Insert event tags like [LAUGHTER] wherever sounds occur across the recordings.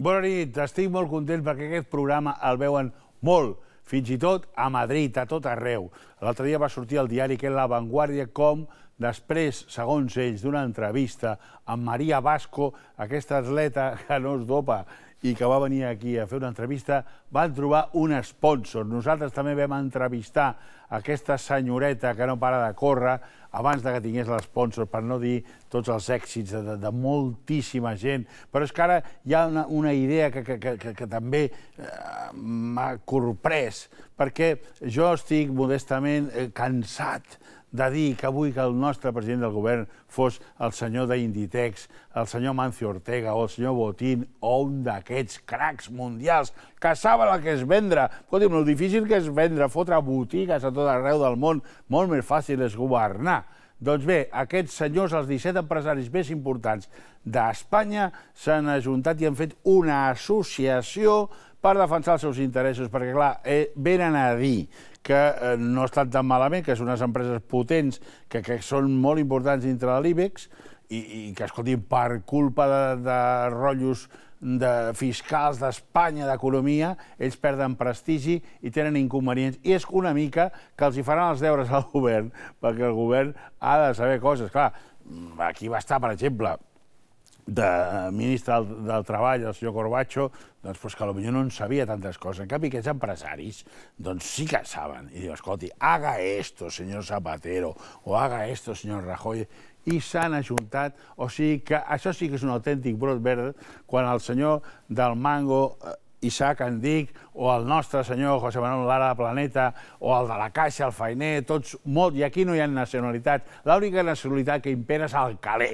Bona nit, estic molt content perquè aquest programa el veuen molt, fins i tot a Madrid, a tot arreu. L'altre dia va sortir el diari que La Vanguardia com després, segons ells, d'una entrevista amb Maria Vasco, aquesta atleta que no es dopa i que va venir aquí a fer una entrevista, van trobar un sponsor. Nosaltres també vam entrevistar aquesta senyoreta que no para de córrer abans de que tingués l'espònsor, per no dir tots els èxits de, de, de moltíssima gent. Però és que ara hi ha una, una idea que, que, que, que, que també eh, m'ha corprès, perquè jo estic modestament eh, cansat de dir que avui que el nostre president del govern fos el senyor d'Inditex, el senyor Mancio Ortega o el senyor Botín o un d'aquests cracs mundials que saben el que és vendre. Escolti'm, el difícil que és vendre, fotre botigues a tot arreu del món, molt més fàcil és governar. Doncs bé, aquests senyors, els 17 empresaris més importants d'Espanya, s'han ajuntat i han fet una associació per defensar els seus interessos, perquè, clar, eh, venen a dir que eh, no estan tan malament, que són unes empreses potents, que, que són molt importants dintre de l'IBEX, i, i que, escolti, per culpa de, de rotllos de fiscals d'Espanya, d'economia, ells perden prestigi i tenen inconvenients. I és una mica que els hi faran els deures al govern, perquè el govern ha de saber coses. Clar, aquí va estar, per exemple, de ministre del, del Treball, el senyor Corbacho, doncs, pues, que potser no en sabia tantes coses. En canvi, aquests empresaris doncs, sí que saben. I diu, escolti, haga esto, senyor Zapatero, o haga esto, senyor Rajoy, i s'han ajuntat, o sigui que això sí que és un autèntic brot verd, quan el senyor del Mango eh, Isaac Andic, o el nostre senyor José Manuel Lara de Planeta, o el de la Caixa, el Feiner, tots molt, i aquí no hi ha nacionalitat. L'única nacionalitat que impera és el calé,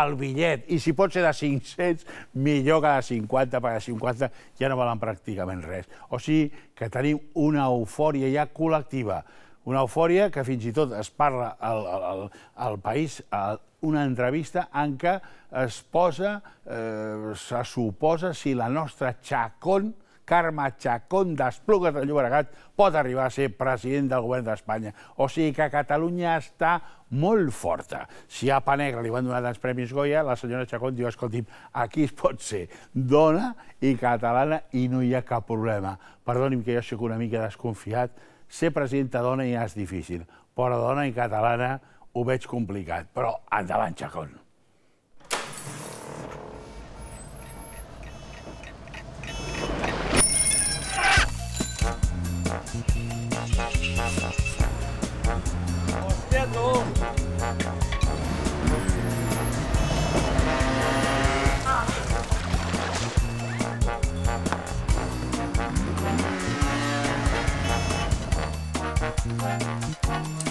el bitllet, i si pot ser de 500, millor que de 50, perquè de 50 ja no valen pràcticament res. O sigui que tenim una eufòria ja col·lectiva una eufòria que fins i tot es parla al, al, al país, a una entrevista en què es posa, eh, se suposa si la nostra Chacón, Carme Chacón d'Esplugues de Llobregat pot arribar a ser president del govern d'Espanya. O sigui que Catalunya està molt forta. Si a Panegra li van donar tants premis Goya, la senyora Chacón diu, escolti, aquí es pot ser dona i catalana i no hi ha cap problema. Perdoni'm que jo sóc una mica desconfiat, ser presidenta dona ja és difícil, però dona i catalana ho veig complicat. Però endavant, Chacón.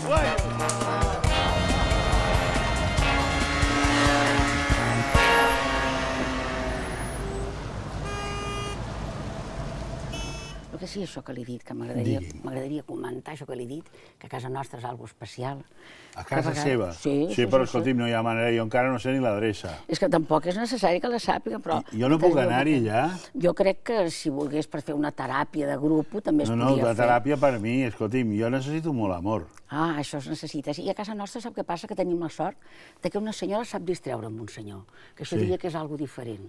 What? Però sí, això que li he dit, que m'agradaria comentar això que li he dit, que a casa nostra és algo especial. A casa vegades... seva? Sí, sí, sí però sí, escolti'm, sí. no hi ha manera, jo encara no sé ni l'adreça. És que tampoc és necessari que la sàpiga, però... I, jo no puc anar-hi allà? Jo crec que si volgués per fer una teràpia de grup, també es no, no, podia fer. No, no, la teràpia per mi, escolti'm, jo necessito molt amor. Ah, això es necessita. I a casa nostra sap què passa? Que tenim la sort de que una senyora sap distreure amb un senyor, que això sí. diria que és algo diferent.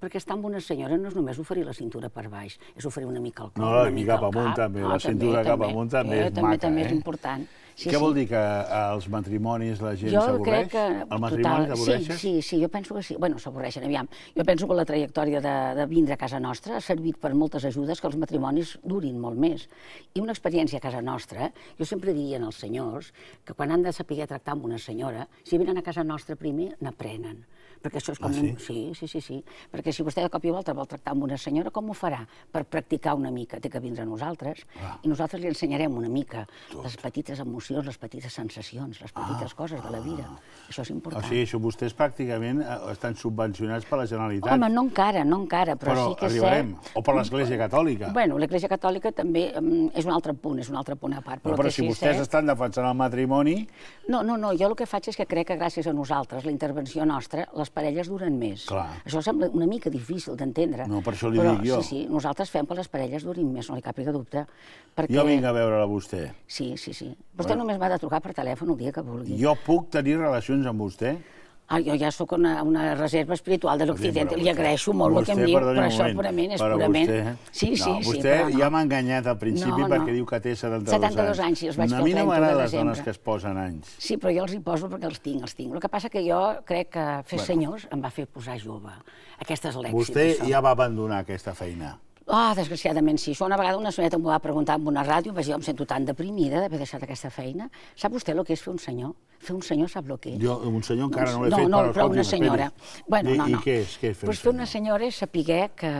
Perquè estar amb una senyora no és només oferir la cintura per baix, és oferir una mica el cor, no, l'hora, la cap amunt també, ah, la cintura cap amunt també eh, és maca. També és eh? important. Sí, Què sí. vol dir que als matrimonis la gent s'avorreix? Que... El matrimoni t'avorreixes? Sí, sí, sí, jo penso que sí. Bueno, s'avorreixen, aviam. Jo penso que la trajectòria de, de vindre a casa nostra ha servit per moltes ajudes que els matrimonis durin molt més. I una experiència a casa nostra, jo sempre diria als senyors que quan han de saber tractar amb una senyora, si venen a casa nostra primer, n'aprenen. Perquè això és ah, com... Ah, sí? Un... sí? Sí, sí, sí, Perquè si vostè de cop i volta vol tractar amb una senyora, com ho farà? Per practicar una mica. Té que vindre a nosaltres ah. i nosaltres li ensenyarem una mica Tot. les petites emocions, les petites sensacions, les petites ah. coses de la vida. Ah. Això és important. O sigui, això vostès pràcticament eh, estan subvencionats per la Generalitat. Home, no encara, no encara, però, però sí que arribarem. Però cert... O per l'Església Catòlica. Bueno, l'Església Catòlica també mm, és un altre punt, és un altre punt a part. Però, però, si sí vostès cert... estan defensant el matrimoni... No, no, no, jo el que faig és que crec que gràcies a nosaltres, la intervenció nostra, les parelles duren més. Clar. Això sembla una mica difícil d'entendre. No, per això li però, dic jo. Sí, sí, nosaltres fem que les parelles durin més, no hi cap de dubte. Perquè... Jo vinc a veure-la a vostè. Sí, sí, sí. Vostè bueno. només m'ha de trucar per telèfon el dia que vulgui. Jo puc tenir relacions amb vostè? Ah, jo ja sóc una, una reserva espiritual de l'Occident, sí, li agraeixo molt vostè, el que em diu, però això purament és però purament... Vostè, sí, sí, no, sí, vostè no. ja m'ha enganyat al principi no, no. perquè diu que té 72, 72 anys. anys i els vaig a mi no m'agraden les dones que es posen anys. Sí, però jo els hi poso perquè els tinc, els tinc. El que passa que jo crec que fer bueno. senyors em va fer posar jove. Aquesta és l'èxit. Vostè això. ja va abandonar aquesta feina. Oh, desgraciadament sí. Això una vegada una senyora m'ho va preguntar en una ràdio, vaig dir, em sento tan deprimida d'haver deixat aquesta feina. Sap vostè el que és fer un senyor? Fer un senyor sap el que és. Jo, un senyor encara no, no l'he no, fet. No, però, però una senyora. Bueno, I, no, no. I què és, què és fer pues doncs fer una senyora és saber que,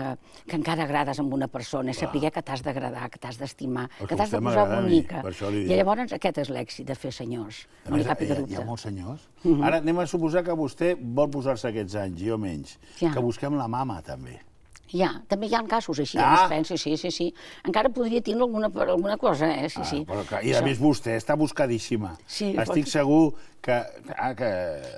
que encara agrades amb una persona, és saber que t'has d'agradar, que t'has d'estimar, que t'has de posar bonica. I llavors aquest és l'èxit de fer senyors, a no més, hi cap hi ha, Hi ha molts senyors. Mm -hmm. Ara anem a suposar que vostè vol posar-se aquests anys, jo menys, ja. que busquem la mama també. Hi ha, també hi ha casos així, eh? ah. penso, sí, sí, sí. Encara podria tenir alguna, alguna cosa, eh? Sí, ah, sí. Però que, I a això... més vostè està buscadíssima. Sí, Estic pot... segur que, ah, que...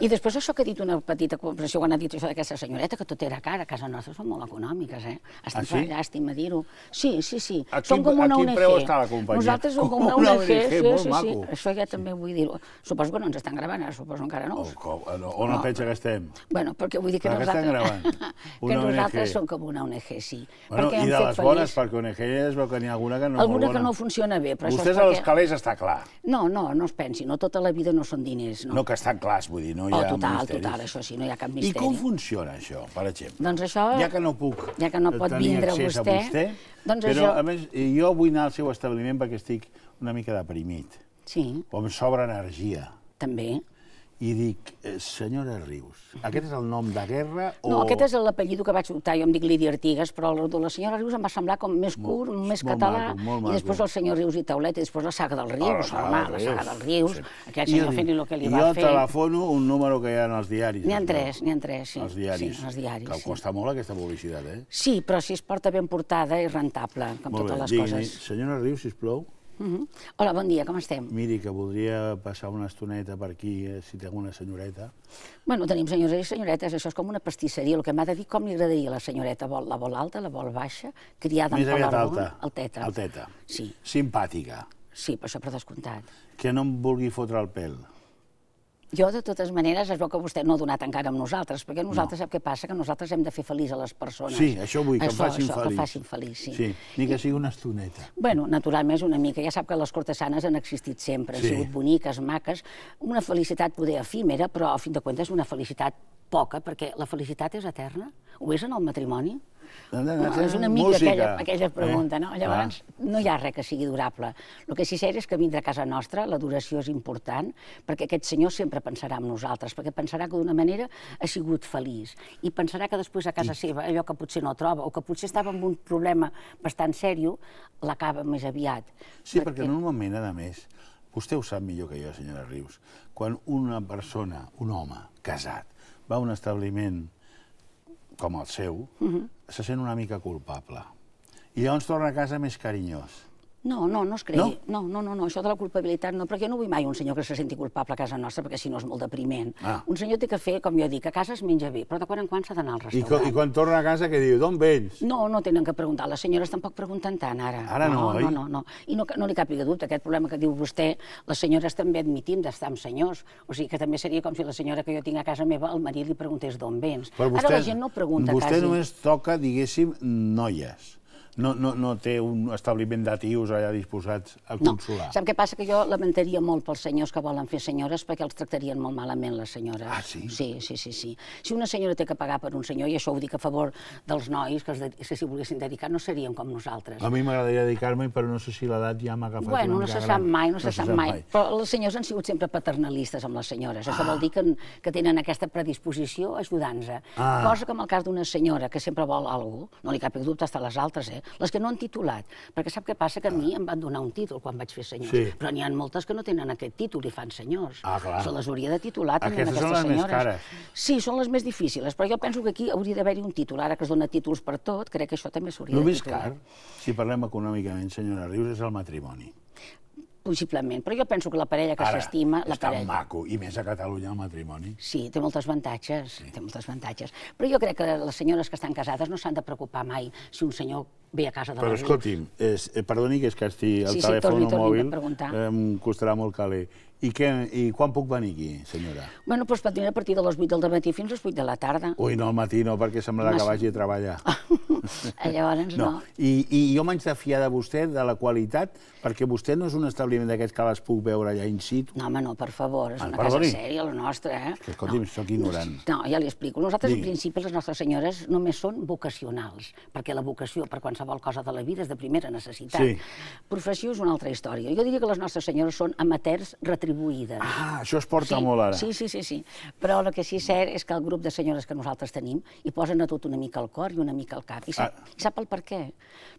I després això que ha dit una petita compressió, quan ha dit això d'aquesta senyoreta, que tot era car, a casa nostra són molt econòmiques, eh? Estic ah, sí? llàstima dir-ho. Sí, sí, sí. A quin, som com una ONG. A quin preu està la companyia? Nosaltres som com, com una ONG, sí, sí, maco. sí. Això ja també vull dir-ho. Suposo que no ens estan gravant, ara suposo encara no. Oh, eh, o, com, on no. pensa que estem? Bueno, perquè vull dir que, que nosaltres... [LAUGHS] Que nosaltres som com una ONG, sí. Bueno, I de les bones, feliç. perquè ONG es veu que n'hi ha alguna que no Alguna que no funciona bé. Però Vostès perquè... a calés està clar. No, no, no es pensi, no tota la vida no són diners. No, no que estan clars, vull dir, no hi oh, ha oh, total, misteris. total, això sí, no hi ha cap misteri. I com funciona això, per exemple? Doncs això... Ja que no puc ja que no pot vindre vostè, vostè doncs però, això... a més, jo vull anar al seu establiment perquè estic una mica deprimit. Sí. O em sobra energia. També i dic, eh, senyora Rius, aquest és el nom de guerra o...? No, aquest és l'apellido que vaig optar, jo em dic Lídia Artigas, però el de la senyora Rius em va semblar com més curt, molt, més català, maco, molt maco. i després el senyor Rius i Taulet, i després la saga del Rius, oh, home, la saga del Rius, sí. aquell senyor fent el que li va fer. fer. Jo telefono un número que hi ha en els diaris. N'hi ha tres, n'hi ha tres, sí. Els diaris. Sí, els diaris. Que sí. costa molt aquesta publicitat, eh? Sí, però si es porta ben portada i rentable, com molt totes bé, les digui, coses. Senyora Rius, sisplau, -huh. Mhm. Hola, bon dia, com estem? Miri, que voldria passar una estoneta per aquí, eh, si té alguna senyoreta. Bueno, tenim senyores i senyoretes, això és com una pastisseria, el que m'ha de dir com li agradaria la senyoreta, vol la vol alta, la vol baixa, criada Més amb aviat color alta. Al teta. Sí. Simpàtica. Sí, per això per descomptat. Que no em vulgui fotre el pèl. Jo, de totes maneres, es veu que vostè no ha donat encara amb nosaltres, perquè nosaltres no. sap què passa, que nosaltres hem de fer feliç a les persones. Sí, això vull, que això, em facin això, feliç. Que facin feliç, sí. sí. Ni que sigui una estoneta. Bueno, naturalment és una mica. Ja sap que les cortesanes han existit sempre, sí. han sigut boniques, maques, una felicitat poder efímera, però, a fin de comptes, una felicitat poca, perquè la felicitat és eterna. Ho és en el matrimoni? Doncs no, és una mica aquella, aquella pregunta, no? Eh? Llavors, ah. no hi ha res que sigui durable. El que sí que és que vindre a casa nostra la duració és important, perquè aquest senyor sempre pensarà en nosaltres, perquè pensarà que d'una manera ha sigut feliç, i pensarà que després a casa seva, allò que potser no troba, o que potser estava amb un problema bastant sèrio, l'acaba més aviat. Sí, perquè, perquè normalment, a més, vostè ho sap millor que jo, senyora Rius, quan una persona, un home, casat, va a un establiment com el seu, uh mhm. -huh. se sent una mica culpable. I llavors torna a casa més carinyós. No, no, no es cregui. No? No, no, no, no, això de la culpabilitat no, perquè jo no vull mai un senyor que se senti culpable a casa nostra, perquè si no és molt depriment. Ah. Un senyor té que fer, com jo dic, a casa es menja bé, però de quan en quan s'ha d'anar al restaurant. I, I quan torna a casa, què diu? D'on vens? No, no tenen que preguntar. Les senyores tampoc pregunten tant, ara. Ara no, no oi? No, no, no. I no, no li de dubte, aquest problema que diu vostè, les senyores també admitim d'estar amb senyors. O sigui que també seria com si la senyora que jo tinc a casa meva, el marit li preguntés d'on vens. Però vostè, ara la gent no pregunta vostè quasi. Vostè només toca, diguéssim, noies. No, no, no té un establiment d'atius allà disposats a consolar. No. Sap què passa? Que jo lamentaria molt pels senyors que volen fer senyores perquè els tractarien molt malament les senyores. Ah, sí? Sí, sí, sí. sí. Si una senyora té que pagar per un senyor, i això ho dic a favor dels nois, que, es de... que si volguessin dedicar no serien com nosaltres. A mi m'agradaria dedicar-me, però no sé si l'edat ja m'ha agafat bueno, una mica no se sap gran. mai, no, no se, sap, sap mai. mai. Però els senyors han sigut sempre paternalistes amb les senyores. Ah. Això vol dir que, que tenen aquesta predisposició ajudant-se. Ah. Cosa que en el cas d'una senyora que sempre vol alguna cosa, no li cap dubte, hasta les altres, eh? les que no han titulat, perquè sap què passa? Que a mi em van donar un títol quan vaig fer senyors, sí. però n'hi ha moltes que no tenen aquest títol i fan senyors. Ah, Se les hauria de titular també aquestes, aquestes són les senyores. més cares. Sí, són les més difícils, però jo penso que aquí hauria d'haver-hi un títol. Ara que es dona títols per tot, crec que això també s'hauria de titular. El més car, si parlem econòmicament, senyora Rius, és el matrimoni possiblement. Però jo penso que la parella que s'estima... és tan parella... maco, i més a Catalunya el matrimoni. Sí, té moltes avantatges, sí. té moltes avantatges. Però jo crec que les senyores que estan casades no s'han de preocupar mai si un senyor ve a casa de la Però, escolti, és, eh, perdoni que estigui al sí, telèfon sí, torni, mòbil, em costarà molt caler. I, què, I quan puc venir aquí, senyora? Bueno, doncs pot venir a partir de les 8 del matí fins a les 8 de la tarda. Ui, no, al matí no, perquè semblarà Mas... que vagi a treballar. [LAUGHS] Eh, llavors no. no. I, I jo m'haig de fiar de vostè, de la qualitat, perquè vostè no és un establiment d'aquests que les puc veure allà in situ. No, home, no, per favor, és ah, una perdoni. casa sèria, la nostra, eh? Que, escolti'm, no. sóc ignorant. No, ja li explico. Nosaltres, Digui. al principi, les nostres senyores només són vocacionals, perquè la vocació per qualsevol cosa de la vida és de primera necessitat. Sí. Professió és una altra història. Jo diria que les nostres senyores són amateurs retribuïts distribuïda. Ah, això es porta sí, molt ara. Sí, sí, sí, sí. Però el que sí és cert és que el grup de senyores que nosaltres tenim hi posen a tot una mica el cor i una mica el cap. I sap, ah. sap el per què?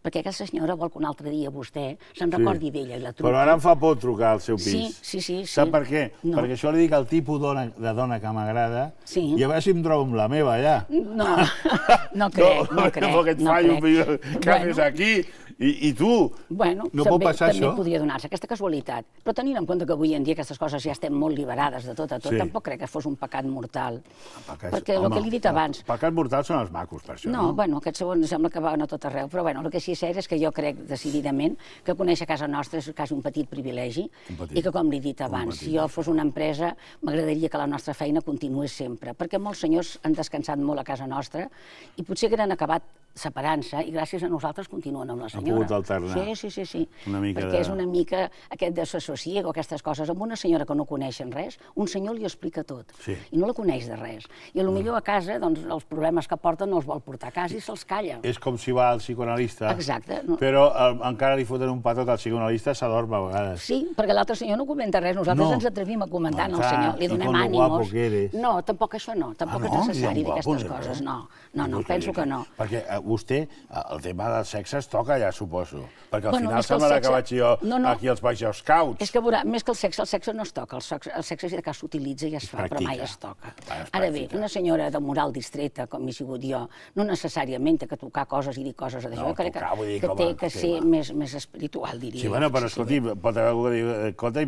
Perquè aquesta senyora vol que un altre dia vostè se'n recordi sí. d'ella i la truqui. Però ara em fa por trucar al seu pis. Sí, sí, sí. sí. Sap per què? No. Perquè això li dic el tipus dona, de dona que m'agrada sí. i a veure si em trobo amb la meva allà. No, [LAUGHS] no crec, no, no crec. No, perquè no fallo, crec. canvis bueno. aquí i, i tu. Bueno, no també, pot passar també això? podria donar-se aquesta casualitat. Però tenint en compte que avui en dia aquestes coses ja estem molt liberades de tot a tot, sí. tampoc crec que fos un pecat mortal. Ah, pecat... Perquè Home, el que li he dit abans... Pecat mortal són els macos, per això, no? No, bueno, aquests segons sembla que van a tot arreu, però bueno, el que sí que és és que jo crec decididament que conèixer casa nostra és quasi un petit privilegi un petit. i que, com li he dit abans, si jo fos una empresa, m'agradaria que la nostra feina continués sempre, perquè molts senyors han descansat molt a casa nostra i potser que han acabat separant-se i gràcies a nosaltres continuen amb la senyora. Han pogut alternar. Sí, sí, sí. sí. Una mica Perquè de... és una mica aquest desassociego, aquestes coses. Amb una senyora que no coneixen res, un senyor li explica tot. Sí. I no la coneix de res. I a lo mm. millor mm. a casa, doncs, els problemes que porten no els vol portar a casa i se'ls calla. És com si va al psicoanalista. Exacte. No. Però eh, encara li foten un patot al psicoanalista, s'adorm a vegades. Sí, perquè l'altre senyor no comenta res. Nosaltres no. ens atrevim a comentar no, al senyor. Li donem ànimos. No, tampoc això no. Tampoc ah, no? és necessari d'aquestes coses. No, no, no, no penso que no. Perquè eh, vostè, eh, el tema del sexe es toca allà, suposo. Perquè al bueno, final semblarà sexe... que vaig jo no, no. aquí als Baixos Cauts. És que, veurà, més que el sexe, el sexe no es toca. El sexe, el sexe és que s'utilitza i es, fa, però mai es toca. es Ara bé, una senyora de moral distreta, com he sigut jo, no necessàriament que tocar coses i dir coses d'això, no, crec que, dir, que, té que ser més, més espiritual, diria. Sí, bueno, però escolti, pot haver algú que diu, eh, escolta,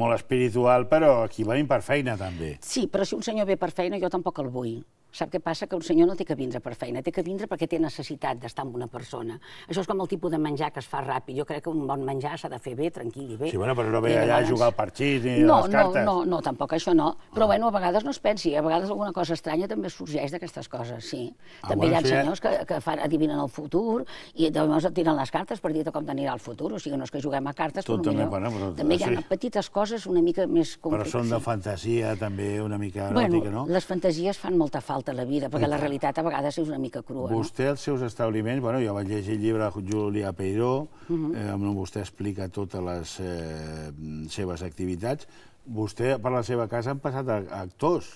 molt espiritual, però aquí venim per feina, també. Sí, però si un senyor ve per feina, jo tampoc el vull. Sap què passa? Que un senyor no té que vindre per feina, té que vindre perquè té necessitat d'estar amb una persona. Això és com el tipus de menjar que es fa ràpid. Jo crec que un bon menjar s'ha de fer bé, tranquil i bé. Sí, bueno, però no ve eh, allà a jugar al parxís ni no, a les cartes. No, no, no, tampoc això no. Però, ah. bueno, a vegades no es pensi, a vegades alguna cosa estranya també sorgeix d'aquestes coses, sí. Ah, també bueno, hi ha sí, eh. senyors que, que fan, adivinen el futur i llavors et tiren les cartes per dir com anirà el futur. O sigui, no és que juguem a cartes, però també, millor, bueno, però, també hi ha sí. petites coses una mica més complicades. Però són de fantasia, també, una mica eròtica, bueno, no? les fantasies fan molta falta falta la vida, perquè la realitat a vegades és una mica crua. Vostè, els seus establiments... Bueno, jo vaig llegir el llibre de Júlia Peiró, uh mhm. -huh. eh, on vostè explica totes les eh, seves activitats, Vostè, per la seva casa, han passat actors.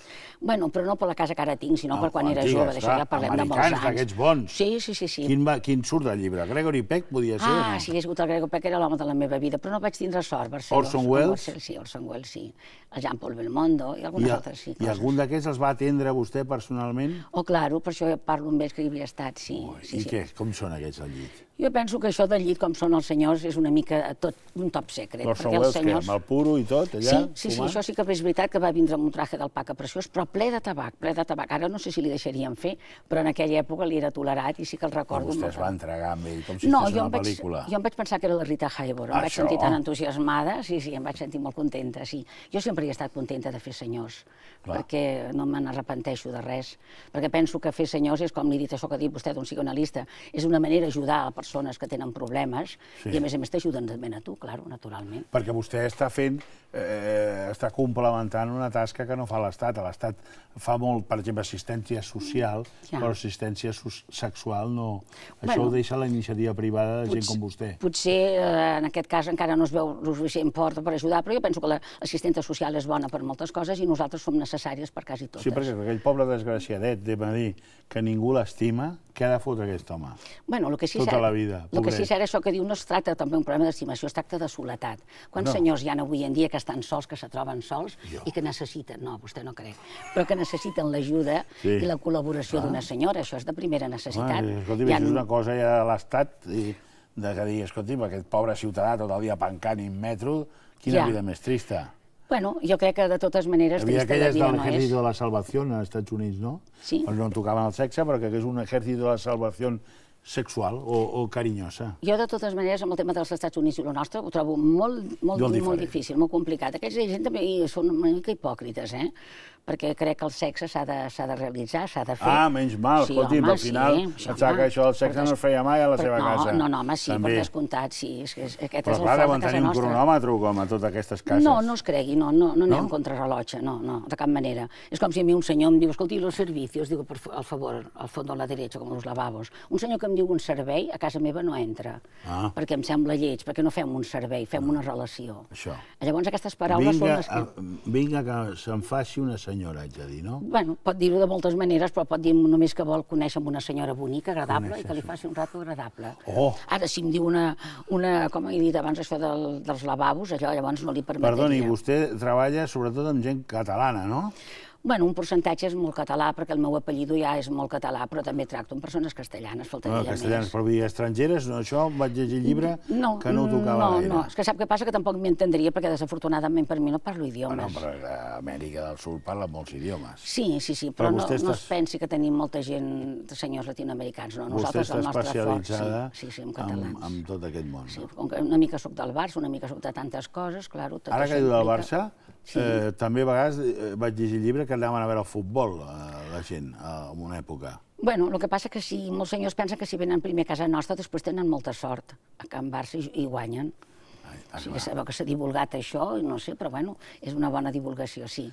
Bueno, però no per la casa que ara tinc, sinó no, ah, per quan era jove, d'això ja parlem de molts anys. d'aquests bons. Sí, sí, sí. sí. Quin, va, quin surt del llibre? Gregory Peck, podia ser? Ah, no? si hagués hagut el Gregory Peck era l'home de la meva vida, però no vaig tindre sort. Barcelona, Orson Welles? Sí, Orson Welles, sí. El Jean-Paul Belmondo i algunes I, altres, sí. I coses. algun d'aquests els va atendre vostè personalment? Oh, claro, per això parlo amb ells que hi havia estat, sí. Ui, sí I sí. què? Com són aquests al llit? Jo penso que això del llit, com són els senyors, és una mica tot un top secret. Però perquè els senyors... Que, amb el puro i tot, allà? Sí, sí, fumar? sí, això sí que és veritat que va vindre amb un traje Paca preciós, però ple de tabac, ple de tabac. Ara no sé si li deixarien fer, però en aquella època li era tolerat i sí que el recordo. Però vostè es va entregar amb ell, com si no, fos una vaig, pel·lícula. Jo em vaig pensar que era la Rita Hayworth, em això? vaig sentir tan entusiasmada, sí, sí, em vaig sentir molt contenta, sí. Jo sempre he estat contenta de fer senyors, Clar. perquè no me n'arrepenteixo de res, perquè penso que fer senyors és, com li he dit això que ha dit vostè d'un psicoanalista, és una manera d'ajudar a persones que tenen problemes sí. i, a més a més, t'ajuden també a tu, clar, naturalment. Perquè vostè està fent, eh, està complementant una tasca que no fa l'Estat. L'Estat fa molt, per exemple, assistència social, ja. però assistència sexual no... Bueno, Això ho deixa la iniciativa privada de gent com vostè. Potser, eh, en aquest cas, encara no es veu suficient porta per ajudar, però jo penso que l'assistenta social és bona per moltes coses i nosaltres som necessàries per quasi totes. Sí, perquè aquell pobre desgraciadet de Madrid que ningú l'estima, què ha de fotre aquest home? Bueno, lo que sí tota la vida, El que sí és això que diu no es tracta també un problema d'estimació, es tracta de soledat. Quants no. senyors hi ha avui en dia que estan sols, que se troben sols jo. i que necessiten... No, vostè no crec. Però que necessiten l'ajuda sí. i la col·laboració ah. d'una senyora, això és de primera necessitat. Ah, escolti, ha... és una cosa ja de l'Estat, i de que digui, escolti, aquest pobre ciutadà tot el dia pancant i en metro, quina ja. vida més trista. Bueno, jo crec que de totes maneres... Hi havia aquelles de l'Ejército no de la Salvació als Estats Units, no? Sí. On doncs no tocaven el sexe, però que és un Ejército de la Salvació sexual o, o carinyosa. Jo, de totes maneres, amb el tema dels Estats Units i el nostre, ho trobo molt, molt, molt, molt difícil, molt complicat. Aquests gent també són una mica hipòcrites, eh? perquè crec que el sexe s'ha de, de realitzar, s'ha de fer. Ah, menys mal, sí, escolti, home, al final sí, pensava que això el sexe des... no es feia mai a la seva no, casa. No, no, home, sí, també. per descomptat, sí. És, és, aquest però és clar, deuen tenir un cronòmetre, com a totes aquestes cases. No, no es cregui, no, no, no anem no? contra rellotge, no, no, de cap manera. És com si a mi un senyor em diu, escolti, los servicios, digo, per, al favor, al fons de la dreta, com los lavabos. Un senyor que em diu un servei, a casa meva no entra, ah. perquè em sembla lleig, perquè no fem un servei, fem ah. una relació. Això. Llavors aquestes paraules vinga, són les que... Vinga, que se'n faci una senyora senyora, haig de dir, no? Bueno, pot dir-ho de moltes maneres, però pot dir només que vol conèixer amb una senyora bonica, agradable, Coneixes. i que li faci un rato agradable. Oh. Ara, si em diu una, una com he dit abans, això del, dels lavabos, allò llavors no li permetria. Perdoni, vostè treballa sobretot amb gent catalana, no? Bueno, un percentatge és molt català, perquè el meu apellido ja és molt català, però també tracto amb persones castellanes, faltaria no, ah, castellanes, però Però dir, estrangeres, no, això vaig llegir llibre no, que no ho tocava no, gaire. No, és que sap què passa? Que tampoc m'hi entendria, perquè desafortunadament per mi no parlo ah, idiomes. Bueno, però a eh, Amèrica del Sud parla molts idiomes. Sí, sí, sí, però, però no, estàs... no es pensi que tenim molta gent de senyors latinoamericans, no? Nosaltres, vostè està especialitzada fort, sí, sí, sí, en, catalans. en, tot aquest món. Sí, com que una mica soc del Barça, una mica soc de tantes coses, claro... Tot Ara que diu del Barça, Sí. Eh, també a vegades eh, vaig llegir llibre que anaven a veure el futbol, eh, la gent, eh, en una època. Bueno, el que passa que si molts senyors pensen que si venen primer a casa nostra després tenen molta sort a Can Barça i, i guanyen. Ah, sí, ja sabeu que s'ha divulgat això, no sé, però bueno, és una bona divulgació, sí.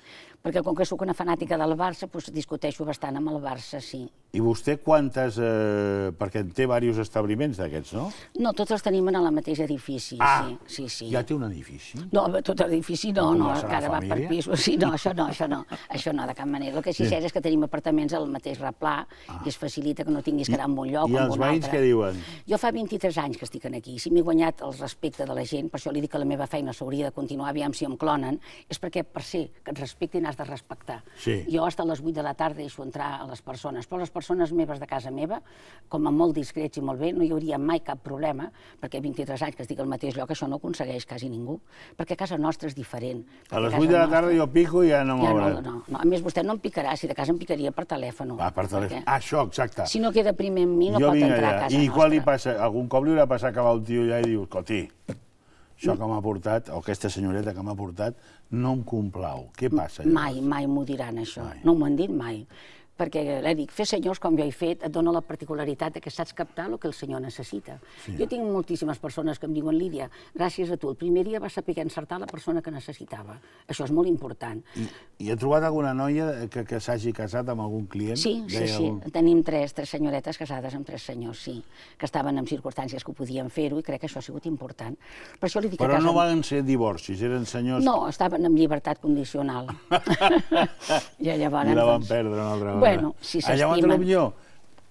Perquè com que sóc una fanàtica del Barça, doncs discuteixo bastant amb el Barça, sí. I vostè quantes... Eh, perquè en té diversos establiments d'aquests, no? No, tots els tenim en el mateix edifici, ah, sí, sí, sí. ja té un edifici? No, tot l'edifici no, no, no encara va per pisos, sí, no, això no, això no, això no, de cap manera. El que sí, sí. és que tenim apartaments al mateix replà ah. i es facilita que no tinguis que anar en un lloc o en un altre. I els veïns què diuen? Jo fa 23 anys que estic aquí, si m'he guanyat el respecte de la gent, per això li dic que la meva feina s'hauria de continuar, aviam si em clonen, és perquè per si que et respectin has de respectar. Sí. Jo fins a les 8 de la tarda deixo entrar a les persones, però les persones meves de casa meva, com a molt discrets i molt bé, no hi hauria mai cap problema, perquè 23 anys que estic al mateix lloc, això no aconsegueix quasi ningú, perquè casa nostra és diferent. A les 8 de la tarda nostra... jo pico i ja no m'haurà. Ja no, no, no, a més vostè no em picarà, si de casa em picaria per telèfon. Va, per telèfon. Perquè... Ah, això, exacte. Si no queda primer en mi, no jo pot entrar allà. a casa I nostra. I quan li passa? Algun cop li haurà passat que va un tio allà i diu, escolti, això que m'ha portat, o aquesta senyoreta que m'ha portat, no em complau. Què passa? Llavors? Mai, mai m'ho diran, això. Mai. No m'ho han dit mai perquè l'he dic, fer senyors com jo he fet et dona la particularitat que saps captar el que el senyor necessita. Sí. Jo tinc moltíssimes persones que em diuen, Lídia, gràcies a tu, el primer dia vas saber encertar la persona que necessitava. Això és molt important. I, i he trobat alguna noia eh, que, que s'hagi casat amb algun client? Sí, sí, sí. Algun... Tenim tres, tres senyoretes casades amb tres senyors, sí, que estaven en circumstàncies que ho podien fer-ho i crec que això ha sigut important. Per això li dic Però no van ser divorcis, eren senyors... No, estaven en llibertat condicional. I [LAUGHS] llavors... [LAUGHS] I la van doncs... perdre una altra vegada. Bueno, si s'estimen. millor.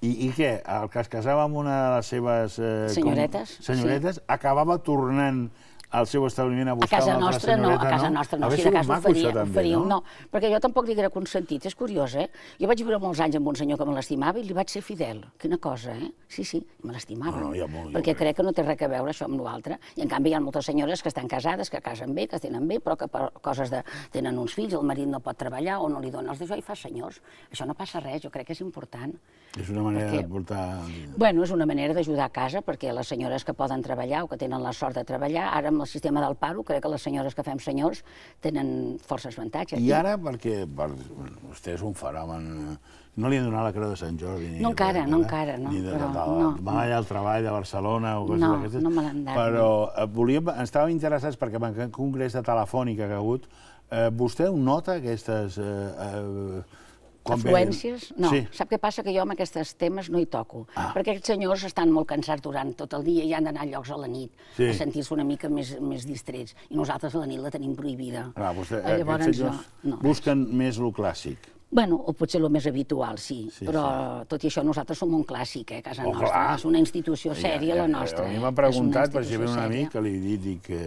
I, I què? El que es casava amb una de les seves... Eh, senyoretes. Com, senyoretes, sí. acabava tornant al seu establiment a buscar a casa nostra, no, a casa nostra no, no. si de cas m'oferia, no? no? Perquè jo tampoc li era consentit, és curiós, eh? Jo vaig viure molts anys amb un senyor que me l'estimava i li vaig ser fidel, quina cosa, eh? Sí, sí, me l'estimava, ah, no, no, perquè crec que no té res a veure això amb l'altre, i en canvi hi ha moltes senyores que estan casades, que casen bé, que tenen bé, però que per coses de... tenen uns fills, el marit no pot treballar o no li dona els d'això i fa senyors. Això no passa res, jo crec que és important. És una manera perquè... de portar... Bueno, és una manera d'ajudar a casa, perquè les senyores que poden treballar o que tenen la sort de treballar, ara amb el sistema del paro, crec que les senyores que fem senyors tenen forces avantatges. I ara, perquè per, vostè és un fenomen... No li han donat la creu de Sant Jordi? Ni no encara, no eh? encara, no. Ni de, però, de, de, no. de al treball de Barcelona o coses no, d'aquestes? No, no me l'han dat. Però no. Eh, volíem, estàvem interessats perquè en aquest congrés de telefònica que ha hagut, eh, vostè ho nota, aquestes... Eh, eh, quan No, sí. sap què passa? Que jo amb aquests temes no hi toco, ah. perquè aquests senyors estan molt cansats durant tot el dia i han d'anar a llocs a la nit sí. a sentir-se una mica més, més distrets, i nosaltres a la nit la tenim prohibida. Ah, vostè, eh, Llavors, aquests senyors no, no. busquen més lo clàssic. Bueno, o potser el més habitual, sí, sí però sí. tot i això nosaltres som un clàssic, eh, a casa oh, nostra. Clar. És una institució sèria, ja, ja, la nostra. A mi eh. m'ha preguntat, per si ve un amic, que li dic que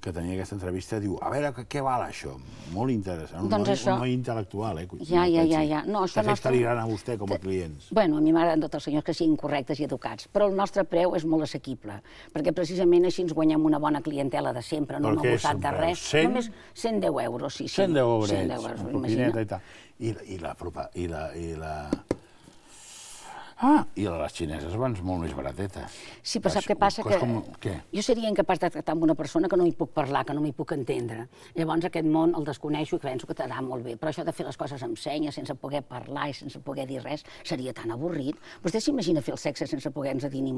que tenia aquesta entrevista, diu, a veure, què val això? Molt interessant, un, doncs noi, això... un noi intel·lectual, eh? Ja, ja, ja, ja. No, això que nostre... li a vostè com a clients. Bueno, a mi m'agraden tots els senyors que siguin correctes i educats, però el nostre preu és molt assequible, perquè precisament així ens guanyem una bona clientela de sempre, no m'ha gustat de res. 100... Només 110 euros, sí, sí. 110 euros, 110 euros, imagina. I, i, la, i, la, i, la, Ah, i les xineses van molt més baratetes. Sí, però sap què passa? Que com... què? Jo seria incapaç de tractar amb una persona que no hi puc parlar, que no m'hi puc entendre. Llavors aquest món el desconeixo i penso que t'anarà molt bé, però això de fer les coses amb senyes, sense poder parlar i sense poder dir res, seria tan avorrit. Vostè s'imagina fer el sexe sense poder-nos dir ni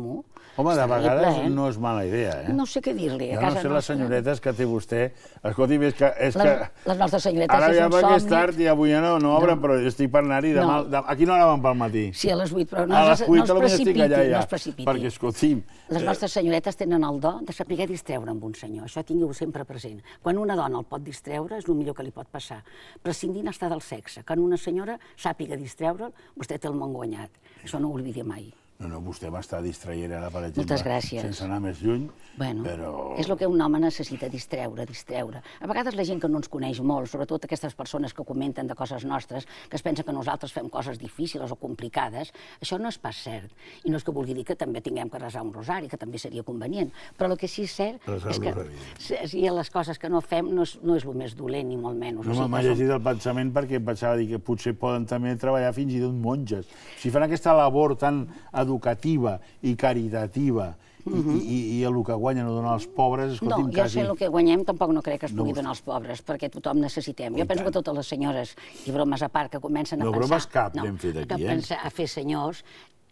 Home, de vegades eh? no és mala idea, eh? No sé què dir-li. Jo no sé nostra... les senyoretes que té vostè. Escolti, és que... És les, que... les nostres senyoretes Ara és un somni. Ara ja va que és tard i avui ja no, no obren, però però estic per anar-hi demà, no. demà... A pel matí? Sí, a les 8, però no a les 8 no potser estic allà ja, no perquè, escolti'm... Les eh, nostres senyoretes tenen el do de saber distreure amb un senyor, això tingueu sempre present. Quan una dona el pot distreure és el millor que li pot passar, prescindint està del sexe. Quan una senyora sàpiga distreure'l, vostè té el món guanyat. Això no ho oblidi mai. No, no, vostè m'està distraient ara, per exemple. Sense anar més lluny, bueno, però... És el que un home necessita, distreure, distreure. A vegades la gent que no ens coneix molt, sobretot aquestes persones que comenten de coses nostres, que es pensa que nosaltres fem coses difícils o complicades, això no és pas cert. I no és que vulgui dir que també tinguem que resar un rosari, que també seria convenient. Però el que sí és cert resar és que si les coses que no fem no és, no és el més dolent, ni molt menys. No, o sigui, m'ha llegit som... el pensament perquè pensava dir que potser poden també treballar fins i tot monges. Si fan aquesta labor tan adolescent, educativa i caritativa i, uh mhm. -huh. i, i el que guanyen o donar als pobres... no, jo quasi... sé el que guanyem tampoc no crec que es pugui no, donar als pobres, perquè tothom necessitem. Jo penso que totes les senyores, i bromes a part, que comencen a no, pensar... No, bromes cap, no, ben fet aquí, eh? A, pensar, a fer senyors,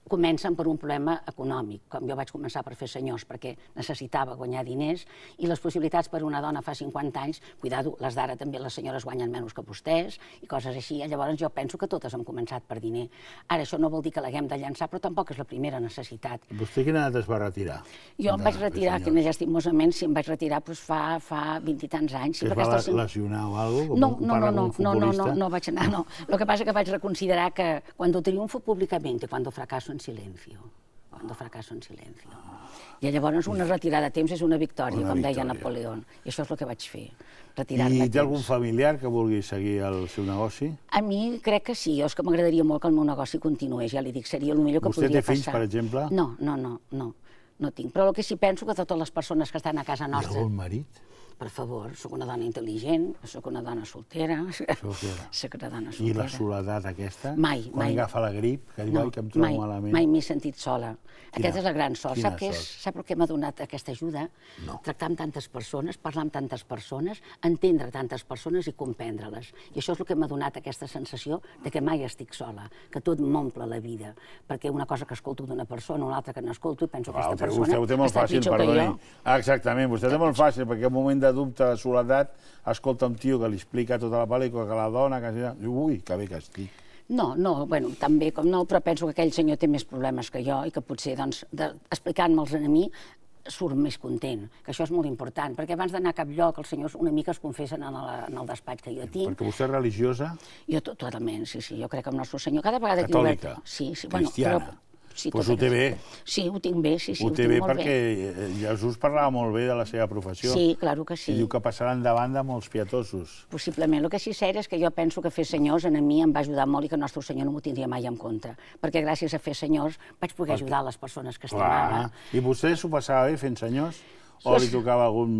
comencen per un problema econòmic, com jo vaig començar per fer senyors, perquè necessitava guanyar diners, i les possibilitats per una dona fa 50 anys, cuidado, les d'ara també les senyores guanyen menys que vostès, i coses així, llavors jo penso que totes hem començat per diner. Ara, això no vol dir que l'haguem de llançar, però tampoc és la primera necessitat. Vostè quina edat es va retirar? Jo em vaig retirar, que llestimosament, si em vaig retirar doncs, fa, fa 20 i tants anys. es va aquesta... lesionar o alguna cosa? No, no, no, no, no, no, no, no, vaig anar, no. El que passa que vaig reconsiderar que quan triomfo públicament i quan fracasso en silencio de fracàs en silencio. I llavors una retirada a temps és una victòria, una com victòria. deia Napoleó. I això és el que vaig fer, retirar-me I té algun familiar que vulgui seguir el seu negoci? A mi crec que sí, jo és que m'agradaria molt que el meu negoci continués, ja li dic, seria el millor que Vostè podria passar. Vostè té fills, passar. per exemple? No, no, no, no, no tinc. Però el que sí penso que totes les persones que estan a casa nostra... ha el marit? per favor, sóc una dona intel·ligent, sóc una dona soltera, soltera. sóc una dona soltera. I la soledat aquesta? Mai, quan mai. Quan agafa la grip, que diu, no, que em trobo mai, malament. Mai m'he sentit sola. Quina, aquesta és la gran sort. Sap, és, sap el que m'ha donat aquesta ajuda? No. Tractar amb tantes persones, parlar amb tantes persones, entendre tantes persones i comprendre-les. I això és el que m'ha donat aquesta sensació de que mai estic sola, que tot m'omple la vida, perquè una cosa que escolto d'una persona, una altra que n'escolto, i penso que aquesta persona... Vostè ho té molt fàcil, perdoni. Ah, exactament, vostè té molt fàcil, perquè en un moment de de dubte, de soledat, escolta un tio que li explica tota la pel·lícula, que la dona... Que... Ui, que bé que estic. No, no, bueno, també com no, però penso que aquell senyor té més problemes que jo i que potser, doncs, explicant-me'ls a mi, surt més content, que això és molt important, perquè abans d'anar a cap lloc els senyors una mica es confessen en, la, en el despatx que jo tinc. Perquè vostè és religiosa? Jo totalment, sí, sí, jo crec que el nostre senyor... Cada vegada Catòlica? Que obert... Sí, sí, bueno, Però, Sí, pues ho té bé. Sí, ho tinc bé, sí, sí. Ho, ho té bé perquè bé. Eh, eh, Jesús parlava molt bé de la seva professió. Sí, claro que sí. I diu que passaran endavant de molts pietosos. Possiblement. El que sí cert és que jo penso que fer senyors en a mi em va ajudar molt i que el nostre senyor no m'ho tindria mai en contra. Perquè gràcies a fer senyors vaig poder perquè... ajudar les persones que estimava. Clar. I vostè s'ho passava bé fent senyors? O li tocava algun...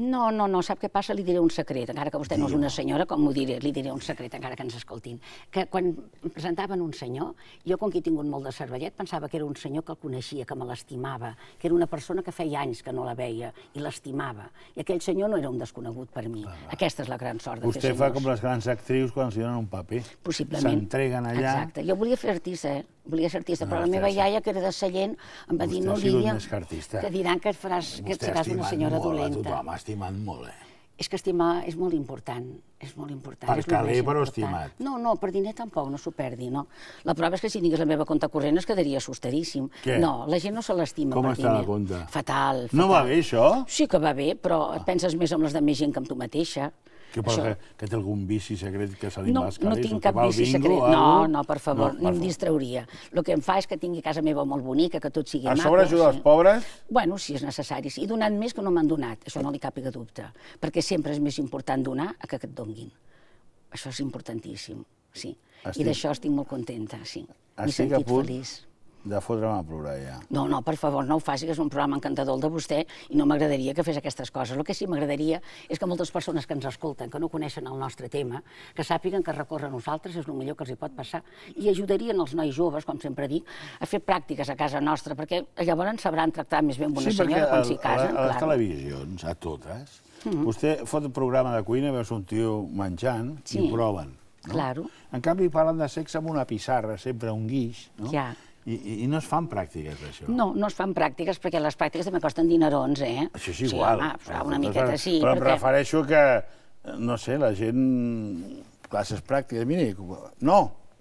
No, no, no, sap què passa? Li diré un secret, encara que vostè no és una senyora, com ho diré? Li diré un secret, encara que ens escoltin. Que quan presentaven un senyor, jo, com que he tingut molt de cervellet, pensava que era un senyor que el coneixia, que me l'estimava, que era una persona que feia anys que no la veia i l'estimava. I aquell senyor no era un desconegut per mi. Ah, Aquesta és la gran sort de fer senyors. Vostè fa com les grans actrius quan els donen un paper. Possiblement. S'entreguen allà... Exacte. Jo volia fer artista, eh? volia ser artista, però ah, la meva iaia, que era de Sallent, em va dir, no, Lídia, que diran que et faràs, que et seràs una senyora molt, dolenta. Tothom ha estimat molt, eh? És que estimar és molt important, és molt important. Per caler, però estimat. No, no, per diner tampoc, no s'ho perdi, no. La prova és que si digués la meva compte corrent es quedaria assustadíssim. Què? No, la gent no se l'estima per diner. Com està la compta? Fatal, fatal. No va bé, això? Sí que va bé, però ah. et penses més amb les de més gent que amb tu mateixa. Que, Això... Que té algun vici secret que se li no, mascara? No tinc cap vici bingo, secret. No, no, per favor, no, ni em distrauria. El que em fa és que tingui casa meva molt bonica, que tot sigui a maco. A sobre ajuda els pobres? Bueno, si és necessari. I donant més que no m'han donat, això no li càpiga dubte, perquè sempre és més important donar a que et donguin. Això és importantíssim, sí. Estic... I d'això estic molt contenta, sí. M'he sentit feliç de fotre'm a plorar, ja. No, no, per favor, no ho faci, que és un programa encantador de vostè i no m'agradaria que fes aquestes coses. El que sí m'agradaria és que moltes persones que ens escolten, que no coneixen el nostre tema, que sàpiguen que recórrer a nosaltres és el millor que els hi pot passar i ajudarien els nois joves, com sempre dic, a fer pràctiques a casa nostra, perquè llavors sabran tractar més amb una sí, senyora quan s'hi casen. Sí, perquè a les televisions, a totes, mm -hmm. vostè fot un programa de cuina, veus un tio menjant sí. i proven. No? Claro. En canvi, parlen de sexe amb una pissarra, sempre un guix, no? Ja. I, I no es fan pràctiques, això? No, no es fan pràctiques, perquè les pràctiques també costen dinerons, eh? Això és igual. Sí, home, però una tota- miqueta sí. Però perquè... em refereixo que, no sé, la gent... Classes pràctiques, mira, no,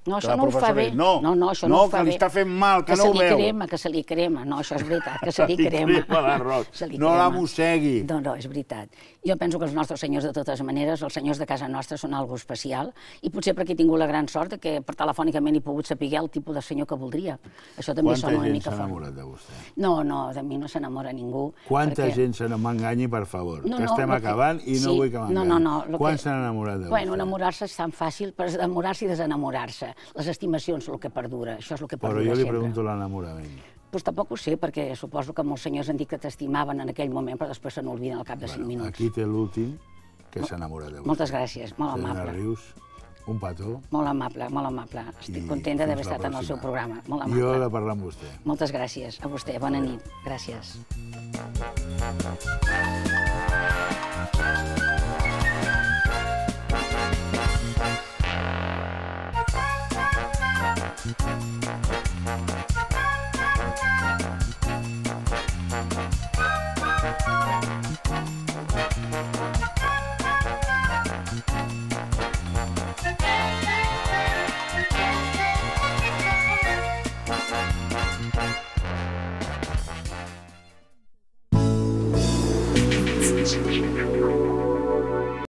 no, això no ho fa bé. No, no, no això no, no fa bé. No, que està fent mal, que, que no ho veu. Que se li crema, que se li crema. No, això és veritat, que se [LAUGHS] li crema. se li crema l'arròs. No la mossegui. No, no, és veritat. Jo penso que els nostres senyors, de totes maneres, els senyors de casa nostra són algo especial i potser perquè he tingut la gran sort que per telefònicament he pogut saber el tipus de senyor que voldria. Això també Quanta sona una mica fort. Quanta gent s'ha enamorat de vostè? No, no, de mi no s'enamora ningú. Quanta perquè... gent se m'enganyi, per favor, no, no, que estem acabant que... i no sí, vull que m'enganyi. No, no, no. Quants que... s'han enamorat de vostè? Bueno, enamorar-se és tan fàcil, però enamorar-se i desenamorar-se. Les estimacions, el que perdura, això és el que perdura sempre. Però jo li sempre. pregunto l'enamorament doncs tampoc ho sé, perquè suposo que molts senyors han dit que t'estimaven en aquell moment, però després se n'olviden al cap de bueno, 5 minuts. Aquí té l'últim, que s'ha enamorat de vostè. Moltes gràcies, molt amable. amable. Rius, un petó. Molt amable, molt amable. Estic I contenta d'haver estat en el seu programa. Molt amable. Jo he de parlar amb vostè. Moltes gràcies. A vostè. Bona Adeu. nit. Gràcies. Gràcies.